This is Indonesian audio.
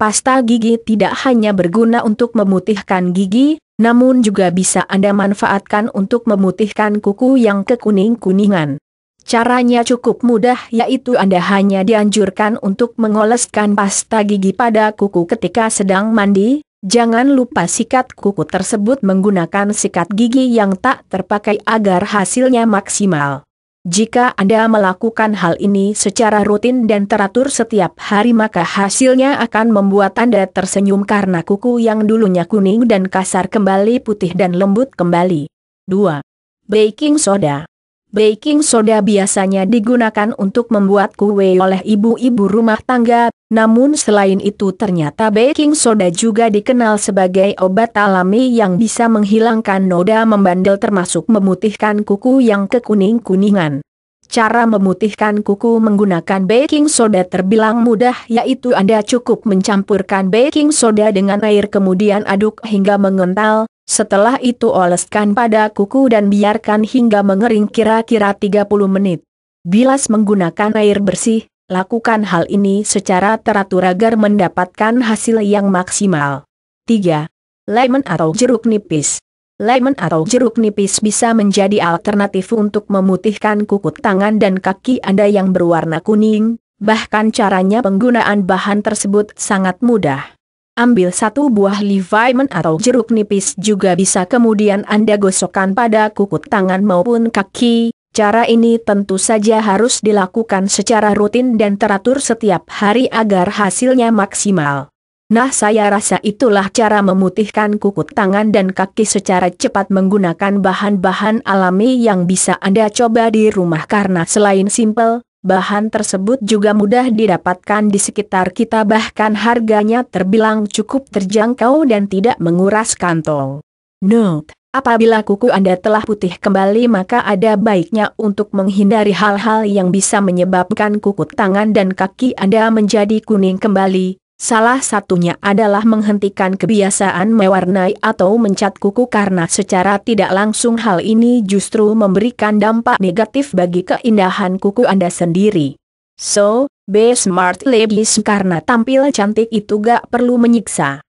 Pasta gigi tidak hanya berguna untuk memutihkan gigi, namun juga bisa Anda manfaatkan untuk memutihkan kuku yang kekuning-kuningan. Caranya cukup mudah yaitu Anda hanya dianjurkan untuk mengoleskan pasta gigi pada kuku ketika sedang mandi, jangan lupa sikat kuku tersebut menggunakan sikat gigi yang tak terpakai agar hasilnya maksimal. Jika Anda melakukan hal ini secara rutin dan teratur setiap hari maka hasilnya akan membuat Anda tersenyum karena kuku yang dulunya kuning dan kasar kembali putih dan lembut kembali. 2. Baking soda Baking soda biasanya digunakan untuk membuat kue oleh ibu-ibu rumah tangga, namun selain itu ternyata baking soda juga dikenal sebagai obat alami yang bisa menghilangkan noda membandel termasuk memutihkan kuku yang kekuning-kuningan. Cara memutihkan kuku menggunakan baking soda terbilang mudah yaitu Anda cukup mencampurkan baking soda dengan air kemudian aduk hingga mengental, setelah itu oleskan pada kuku dan biarkan hingga mengering kira-kira 30 menit. Bilas menggunakan air bersih, lakukan hal ini secara teratur agar mendapatkan hasil yang maksimal. 3. Lemon atau jeruk nipis Lemon atau jeruk nipis bisa menjadi alternatif untuk memutihkan kuku tangan dan kaki Anda yang berwarna kuning, bahkan caranya penggunaan bahan tersebut sangat mudah. Ambil satu buah livaimen atau jeruk nipis juga bisa kemudian Anda gosokkan pada kukut tangan maupun kaki. Cara ini tentu saja harus dilakukan secara rutin dan teratur setiap hari agar hasilnya maksimal. Nah saya rasa itulah cara memutihkan kukut tangan dan kaki secara cepat menggunakan bahan-bahan alami yang bisa Anda coba di rumah karena selain simple, Bahan tersebut juga mudah didapatkan di sekitar kita bahkan harganya terbilang cukup terjangkau dan tidak menguras kantong. Note, apabila kuku Anda telah putih kembali maka ada baiknya untuk menghindari hal-hal yang bisa menyebabkan kuku tangan dan kaki Anda menjadi kuning kembali, Salah satunya adalah menghentikan kebiasaan mewarnai atau mencat kuku karena secara tidak langsung hal ini justru memberikan dampak negatif bagi keindahan kuku Anda sendiri. So, be smart ladies karena tampil cantik itu gak perlu menyiksa.